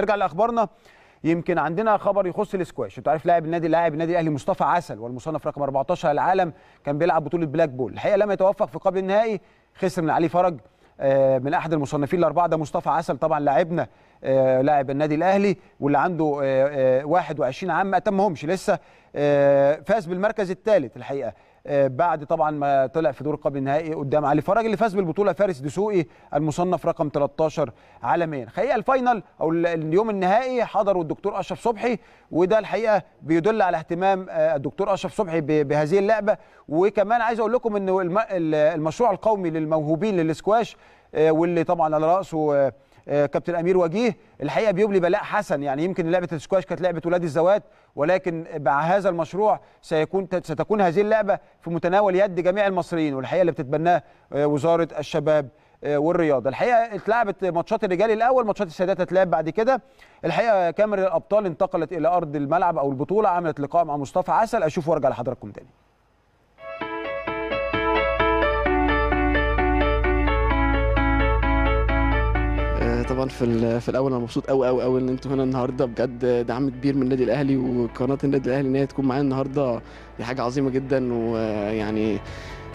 نرجع لاخبارنا يمكن عندنا خبر يخص الاسكواش انت عارف لاعب النادي لاعب النادي الاهلي مصطفى عسل والمصنف رقم 14 العالم كان بيلعب بطوله بلاك بول الحقيقه لم يتوفق في قبل النهائي خسر من علي فرج آه، من احد المصنفين الاربعه ده مصطفى عسل طبعا لاعبنا آه، لاعب النادي الاهلي واللي عنده 21 آه، عام ما اتمهمش لسه فاز بالمركز الثالث الحقيقه آه، بعد طبعا ما طلع في دور قبل النهائي قدام علي فرج اللي فاز بالبطوله فارس دسوقي المصنف رقم 13 عالميا الحقيقه الفاينل او اليوم النهائي حضره الدكتور اشرف صبحي وده الحقيقه بيدل على اهتمام آه، الدكتور اشرف صبحي بهذه اللعبه وكمان عايز اقول لكم ان المشروع القومي للموهوبين للسكواش آه، واللي طبعا على راسه آه، كابتن امير وجيه الحقيقه بيبلي بلاء حسن يعني يمكن لعبه السكواش كانت لعبه ولاد الزوات ولكن مع هذا المشروع سيكون ستكون هذه اللعبه في متناول يد جميع المصريين والحقيقه اللي بتتبناه آه، وزاره الشباب آه، والرياضه الحقيقه اتلعبت ماتشات الرجال الاول ماتشات السيدات هتلعب بعد كده الحقيقه كاميرا الابطال انتقلت الى ارض الملعب او البطوله عملت لقاء مع مصطفى عسل اشوف وارجع لحضراتكم تاني طبعا في في الاول انا مبسوط قوي قوي قوي ان انتوا هنا النهارده بجد دعم كبير من النادي الاهلي وقناه النادي الاهلي ان هي تكون معايا النهارده دي حاجه عظيمه جدا ويعني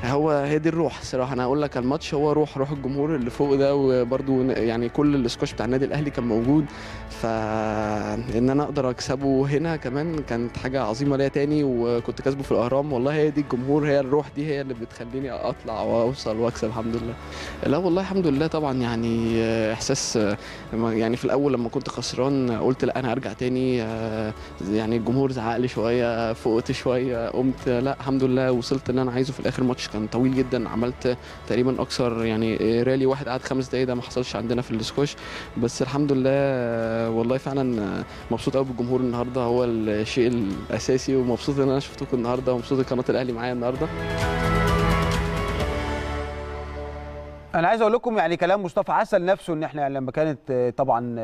هو هي دي الروح صراحه انا اقول لك الماتش هو روح روح الجمهور اللي فوق ده وبرده يعني كل الاسكواش بتاع النادي الاهلي كان موجود فان انا اقدر اكسبه هنا كمان كانت حاجه عظيمه ليا تاني وكنت كاسبه في الاهرام والله هي دي الجمهور هي الروح دي هي اللي بتخليني اطلع واوصل واكسب الحمد لله لا والله الحمد لله طبعا يعني احساس يعني في الاول لما كنت خسران قلت لا انا هرجع تاني يعني الجمهور زعق لي شويه فوقت شويه قمت لا الحمد لله وصلت اللي انا عايزه في الاخر ماتش كان طويل جدا عملت تقريبا اكثر يعني رالي واحد قعد خمس دقايق ده ما حصلش عندنا في السكوش بس الحمد لله والله فعلا مبسوط قوي بالجمهور النهارده هو الشيء الاساسي ومبسوط ان انا شفتكم النهارده ومبسوط قناه الاهلي معايا النهارده انا عايز اقول لكم يعني كلام مصطفى عسل نفسه ان احنا لما كانت طبعا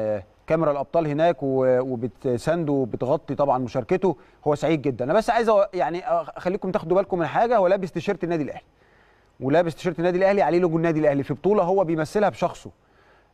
كاميرا الابطال هناك وبتسانده وبتغطي طبعا مشاركته هو سعيد جدا انا بس عايز يعني اخليكم تاخدوا بالكم من حاجه هو لابس تيشيرت النادي الاهلي ولابس تيشيرت النادي الاهلي عليه لوجو النادي الاهلي في بطوله هو بيمثلها بشخصه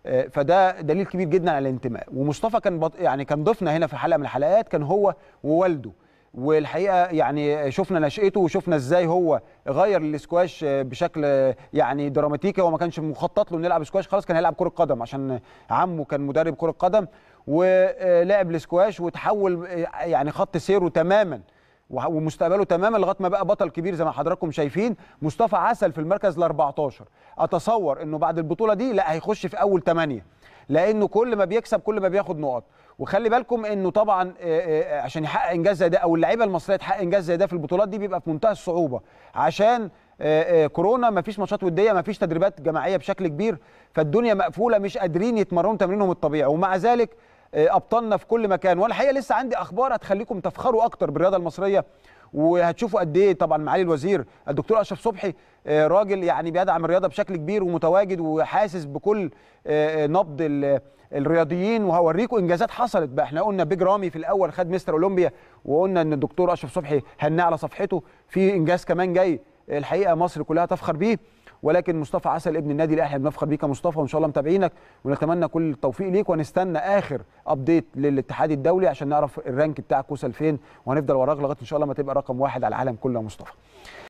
آه، فده دليل كبير جدا على الانتماء ومصطفى كان بط... يعني كان ضيفنا هنا في حلقه من الحلقات كان هو ووالده والحقيقه يعني شفنا نشأته وشفنا ازاي هو غير الاسكواش بشكل يعني دراماتيكي هو ما كانش مخطط له نلعب سكواش خلاص كان هيلعب كره قدم عشان عمه كان مدرب كره قدم ولعب الاسكواش وتحول يعني خط سيره تماما ومستقبله تماما لغايه ما بقى بطل كبير زي ما حضراتكم شايفين مصطفى عسل في المركز ال 14 اتصور انه بعد البطوله دي لا هيخش في اول ثمانيه لانه كل ما بيكسب كل ما بياخد نقط وخلي بالكم انه طبعا آه، آه، عشان يحقق انجاز زي ده او اللعيبه المصريه تحقق انجاز زي ده في البطولات دي بيبقى في منتهى الصعوبه عشان آه، كورونا مفيش ماتشات وديه مفيش تدريبات جماعيه بشكل كبير فالدنيا مقفوله مش قادرين يتمرنوا تمرينهم الطبيعي ومع ذلك آه، ابطالنا في كل مكان وانا الحقيقه لسه عندي اخبار هتخليكم تفخروا اكتر بالرياضه المصريه وهتشوفوا قد ايه طبعا معالي الوزير الدكتور اشرف صبحي آه، راجل يعني بيدعم الرياضه بشكل كبير ومتواجد وحاسس بكل آه، نبض الرياضيين وهوريكم انجازات حصلت بقى احنا قلنا بيج رامي في الاول خد مستر اولمبيا وقلنا ان الدكتور اشرف صبحي هناه على صفحته في انجاز كمان جاي الحقيقه مصر كلها تفخر بيه ولكن مصطفى عسل ابن النادي الاهلي بنفخر بيك يا مصطفى وان شاء الله متابعينك ونتمنى كل التوفيق ليك ونستنى اخر ابديت للاتحاد الدولي عشان نعرف الرانك بتاعك وصل فين وهنفضل وراك لغايه ان شاء الله ما تبقى رقم واحد على العالم كله يا مصطفى